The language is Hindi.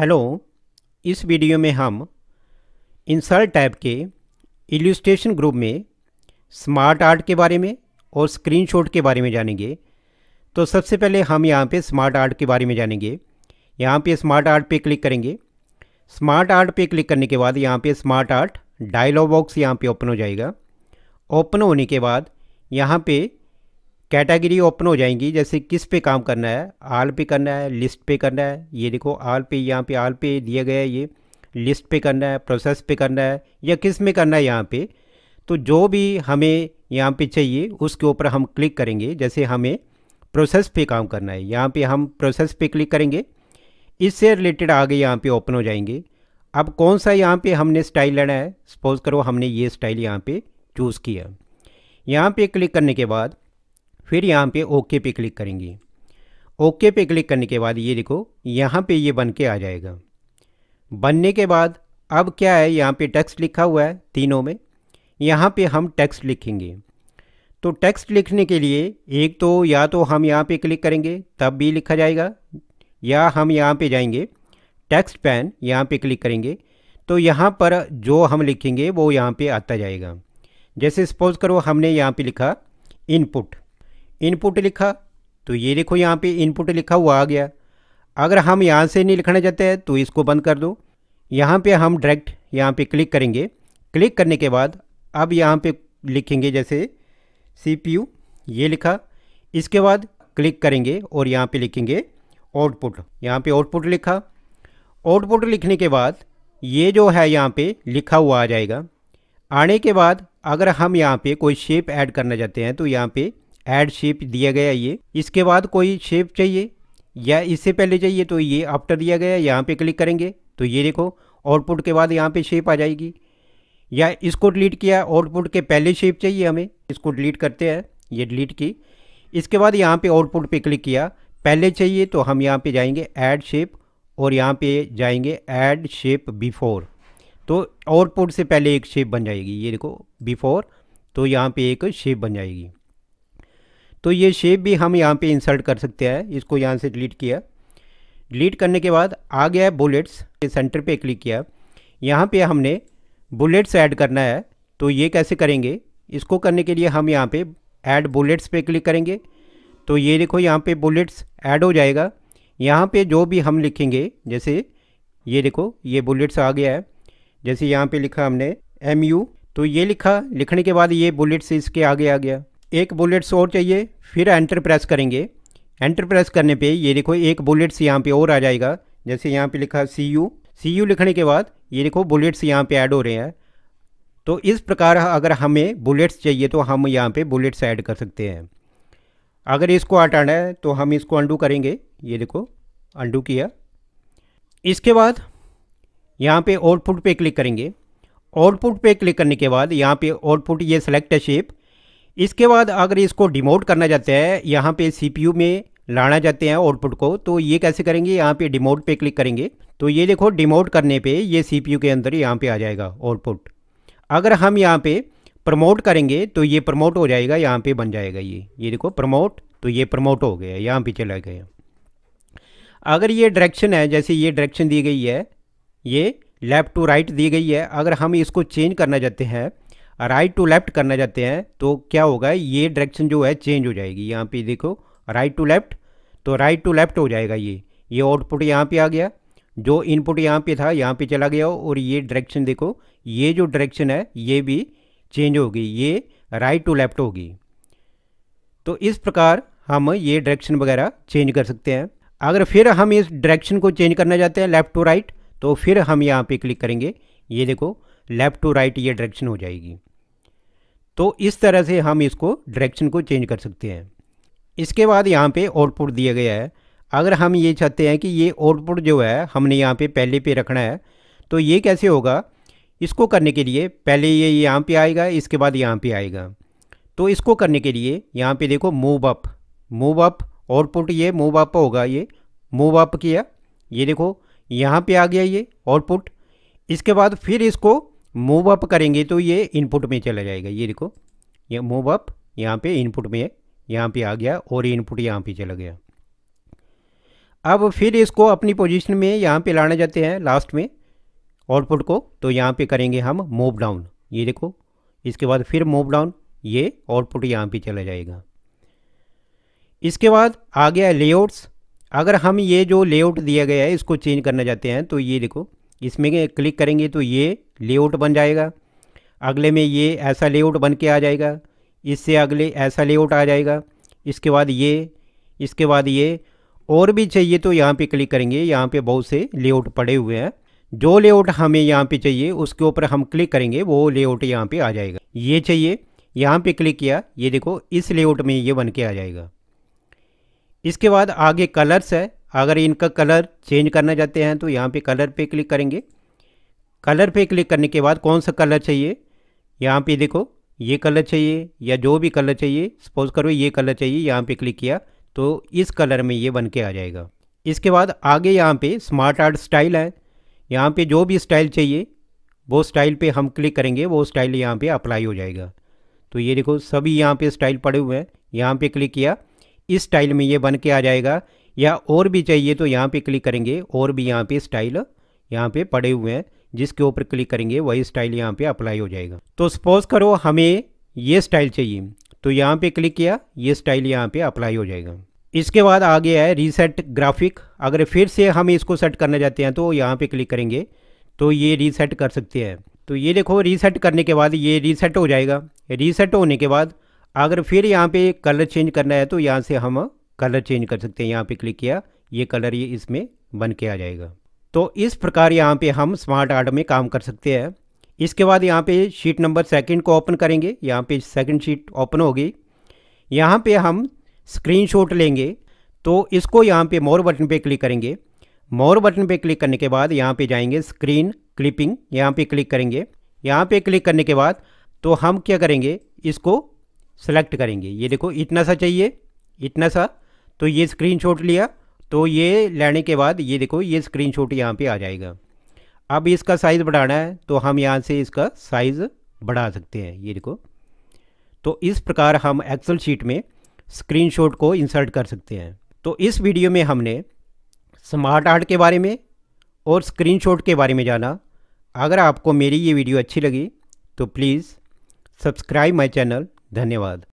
हेलो इस वीडियो में हम इंसर्ट टैब के इल्यूस्ट्रेशन ग्रुप में स्मार्ट आर्ट के बारे में और स्क्रीनशॉट के बारे में जानेंगे तो सबसे पहले हम यहाँ पे स्मार्ट आर्ट के बारे में जानेंगे यहाँ पे स्मार्ट आर्ट पे क्लिक करेंगे स्मार्ट आर्ट पे क्लिक करने के बाद यहाँ पे स्मार्ट आर्ट डायलॉग बॉक्स यहाँ पर ओपन हो जाएगा ओपन होने के बाद यहाँ पर कैटेगरी ओपन हो जाएंगी जैसे किस पे काम करना है आल पे करना है लिस्ट पे करना है ये देखो आल पे यहाँ पे आल पे दिया गया है ये लिस्ट पे करना है प्रोसेस पे करना है या किस में करना है यहाँ पे तो जो भी हमें यहाँ पे चाहिए उसके ऊपर हम क्लिक करेंगे जैसे हमें प्रोसेस पे काम करना है यहाँ पे हम प्रोसेस पे क्लिक करेंगे इससे रिलेटेड आगे यहाँ पे ओपन हो जाएंगे अब कौन सा यहाँ पे हमने स्टाइल लेना है सपोज़ करो हमने ये स्टाइल यहाँ पे चूज़ किया यहाँ पे क्लिक करने के बाद फिर यहाँ पे ओके पे क्लिक करेंगे ओके पे क्लिक करने के बाद ये देखो यहाँ पे ये बन के आ जाएगा बनने के बाद अब क्या है यहाँ पे टेक्स्ट लिखा हुआ है तीनों में यहाँ पे हम टेक्स्ट लिखेंगे तो टेक्स्ट लिखने के लिए एक तो या तो हम यहाँ पे क्लिक करेंगे तब भी लिखा जाएगा या हम यहाँ पे जाएंगे टेक्स्ट पैन यहाँ पे क्लिक करेंगे तो यहाँ पर जो हम लिखेंगे वो यहाँ पे आता जाएगा जैसे सपोज करो हमने यहाँ पे लिखा इनपुट इनपुट लिखा तो ये देखो यहाँ पे इनपुट लिखा हुआ आ गया अगर हम यहाँ से नहीं लिखना चाहते हैं तो इसको बंद कर दो यहाँ पे हम डायरेक्ट यहाँ पे क्लिक करेंगे क्लिक करने के बाद अब यहाँ पे लिखेंगे जैसे सी ये लिखा इसके बाद क्लिक करेंगे और यहाँ पे लिखेंगे आउटपुट यहाँ पे आउटपुट लिखा आउटपुट लिखने के बाद ये जो है यहाँ पे लिखा हुआ आ जाएगा आने के बाद अगर हम यहाँ पे कोई शेप ऐड करना चाहते हैं तो यहाँ पे ऐड शेप दिया गया ये इसके बाद कोई शेप चाहिए या इससे पहले चाहिए तो ये आफ्टर दिया गया यहाँ पे क्लिक करेंगे तो ये देखो आउटपुट के बाद यहाँ पे शेप आ जाएगी या इसको डिलीट किया आउटपुट के पहले शेप चाहिए हमें इसको डिलीट करते हैं ये डिलीट की इसके बाद यहाँ पे आउटपुट पे क्लिक किया पहले चाहिए तो हम यहाँ पे जाएंगे ऐड शेप और यहाँ पे जाएंगे ऐड शेप बिफोर तो आउटपुट से पहले एक शेप बन जाएगी ये देखो बिफोर तो यहाँ पे एक शेप बन जाएगी तो ये शेप भी हम यहाँ पे इंसर्ट कर सकते हैं इसको यहाँ से डिलीट किया डिलीट करने के बाद आ गया है बुलेट्स सेंटर पे क्लिक किया यहाँ पे हमने बुलेट्स ऐड करना है तो ये कैसे करेंगे इसको करने के लिए हम यहाँ पे ऐड बुलेट्स पे क्लिक करेंगे तो ये देखो यहाँ पे बुलेट्स ऐड हो जाएगा यहाँ पे जो भी हम लिखेंगे जैसे ये देखो ये बुलेट्स आ गया है जैसे यहाँ पर लिखा हमने एम यू तो ये लिखा लिखने के बाद ये बुलेट्स इसके आगे आ गया एक बुलेट्स और चाहिए फिर एंटर प्रेस करेंगे एंटर प्रेस करने पे ये देखो एक बुलेट्स यहाँ पे और आ जाएगा जैसे यहाँ पे लिखा सी यू सी यू लिखने के बाद ये देखो बुलेट्स यहाँ पे ऐड हो रहे हैं तो इस प्रकार अगर हमें बुलेट्स चाहिए तो हम यहाँ पे बुलेट्स ऐड कर सकते हैं अगर इसको हटाना है तो हम इसको अंडू करेंगे ये देखो अंडू किया इसके बाद यहाँ पे आउटपुट पे क्लिक करेंगे आउटपुट पे क्लिक करने के बाद यहाँ पे आउटपुट ये सेलेक्ट है शेप इसके बाद अगर इसको डिमोट करना चाहते हैं यहाँ पे सीपीयू में लाना चाहते हैं आउटपुट को तो ये कैसे करेंगे यहाँ पे डिमोट पे क्लिक करेंगे तो ये देखो डिमोट करने पे ये सीपीयू के अंदर यहाँ पे आ जाएगा आउटपुट अगर हम यहाँ पे प्रमोट करेंगे तो ये प्रमोट हो जाएगा यहाँ पे बन जाएगा ये ये देखो प्रमोट तो ये प्रमोट हो गया यहाँ पे चला गया अगर ये डायरेक्शन है जैसे ये डायरेक्शन दी गई है ये लेफ़्ट टू राइट दी गई है अगर हम इसको चेंज करना चाहते हैं राइट टू लेफ्ट करना चाहते हैं तो क्या होगा ये डायरेक्शन जो है चेंज हो जाएगी यहाँ पे देखो राइट टू लेफ्ट तो राइट टू लेफ्ट हो जाएगा ये ये आउटपुट यहाँ पे आ गया जो इनपुट यहाँ पे था यहाँ पे चला गया और ये डायरेक्शन देखो ये जो डायरेक्शन है ये भी चेंज होगी ये राइट टू लेफ्ट होगी तो इस प्रकार हम ये डायरेक्शन वगैरह चेंज कर सकते हैं अगर फिर हम इस डायरेक्शन को चेंज करना चाहते हैं लेफ़्ट टू राइट तो फिर हम यहाँ पे क्लिक करेंगे ये देखो लेफ़्ट टू राइट ये डायरेक्शन हो जाएगी तो इस तरह से हम इसको डायरेक्शन को चेंज कर सकते हैं इसके बाद यहाँ पे आउटपुट दिया गया है अगर हम ये चाहते हैं कि ये आउटपुट जो है हमने यहाँ पे पहले पे रखना है तो ये कैसे होगा इसको करने के लिए पहले ये यहाँ पे आएगा इसके बाद यहाँ पे आएगा तो इसको करने के लिए यहाँ पे देखो move up move up output ये मूव अप होगा ये मूव अप किया ये देखो यहाँ पर आ गया ये आउटपुट इसके बाद फिर इसको मूव अप करेंगे तो ये इनपुट में चला जाएगा ये देखो ये मूव अप यहाँ पे इनपुट में यहाँ पे आ गया और इनपुट यहाँ पे चला गया अब फिर इसको अपनी पोजीशन में यहाँ पे लाना जाते हैं लास्ट में आउटपुट को तो यहाँ पे करेंगे हम मूव डाउन ये देखो इसके बाद फिर मूव डाउन ये आउटपुट यहाँ पे चला जाएगा इसके बाद आ गया लेआउट्स अगर हम ये जो लेआउट दिया गया है इसको चेंज करना चाहते हैं तो ये देखो इसमें क्लिक करेंगे तो ये लेआउट बन जाएगा अगले में ये ऐसा लेआउट बन के आ जाएगा इससे अगले ऐसा लेआउट आ जाएगा इसके बाद ये इसके बाद ये और भी चाहिए तो यहाँ पे क्लिक करेंगे यहाँ पे बहुत से लेआउट पड़े हुए हैं जो लेआउट हमें यहाँ पे चाहिए उसके ऊपर हम क्लिक करेंगे वो लेआउट यहाँ पे आ जाएगा ये चाहिए यहाँ पे क्लिक किया ये देखो इस लेआउट में ये बन के आ जाएगा इसके बाद आगे कलर्स है अगर इनका कलर चेंज करना चाहते हैं तो यहाँ पे कलर पे क्लिक करेंगे कलर पे क्लिक करने के बाद कौन सा कलर चाहिए यहाँ पे देखो ये कलर चाहिए या जो भी कलर चाहिए सपोज करो ये कलर चाहिए यहाँ पे क्लिक किया तो इस कलर में ये बन के आ जाएगा इसके बाद आगे यहाँ पे स्मार्ट आर्ट स्टाइल है यहाँ पे जो भी स्टाइल चाहिए वो स्टाइल पे हम क्लिक करेंगे वो स्टाइल यहाँ पे अप्लाई हो जाएगा तो ये देखो सभी यहाँ पे स्टाइल पड़े हुए हैं यहाँ पे क्लिक किया इस स्टाइल में ये बन के आ जाएगा या और भी चाहिए तो यहाँ पे क्लिक करेंगे और भी यहाँ पे स्टाइल यहाँ पे पड़े हुए हैं जिसके ऊपर क्लिक करेंगे वही स्टाइल यहाँ पे अप्लाई हो जाएगा तो सपोज करो हमें ये स्टाइल चाहिए तो यहाँ पे क्लिक किया ये स्टाइल यहाँ पे अप्लाई हो जाएगा इसके बाद आ गया है रीसेट ग्राफिक अगर फिर से हम इसको सेट करना चाहते हैं तो यहाँ पे क्लिक करेंगे तो ये रीसेट कर सकते हैं तो ये देखो रीसेट करने के बाद ये रीसेट हो जाएगा रीसेट होने के बाद अगर फिर यहाँ पे कलर चेंज करना है तो यहाँ से हम कलर चेंज कर सकते हैं यहाँ पे क्लिक किया ये कलर ये इसमें बन के आ जाएगा तो इस प्रकार यहाँ पे हम स्मार्ट आर्ट में काम कर सकते हैं इसके बाद यहाँ पे शीट नंबर सेकंड को ओपन करेंगे यहाँ पे सेकंड शीट ओपन होगी यहाँ पे हम स्क्रीन लेंगे तो इसको यहाँ पे मोर बटन पर क्लिक करेंगे मोर बटन पर क्लिक करने के बाद यहाँ पर जाएंगे स्क्रीन क्लिपिंग यहाँ पर क्लिक करेंगे यहाँ पर क्लिक करने के बाद तो हम क्या करेंगे इसको सेलेक्ट करेंगे ये देखो इतना सा चाहिए इतना सा तो ये स्क्रीनशॉट लिया तो ये लेने के बाद ये देखो ये स्क्रीनशॉट यहाँ पे आ जाएगा अब इसका साइज़ बढ़ाना है तो हम यहाँ से इसका साइज़ बढ़ा सकते हैं ये देखो तो इस प्रकार हम एक्सेल शीट में स्क्रीनशॉट को इंसर्ट कर सकते हैं तो इस वीडियो में हमने स्मार्ट आर्ट के बारे में और स्क्रीनशॉट के बारे में जाना अगर आपको मेरी ये वीडियो अच्छी लगी तो प्लीज़ सब्सक्राइब माई चैनल धन्यवाद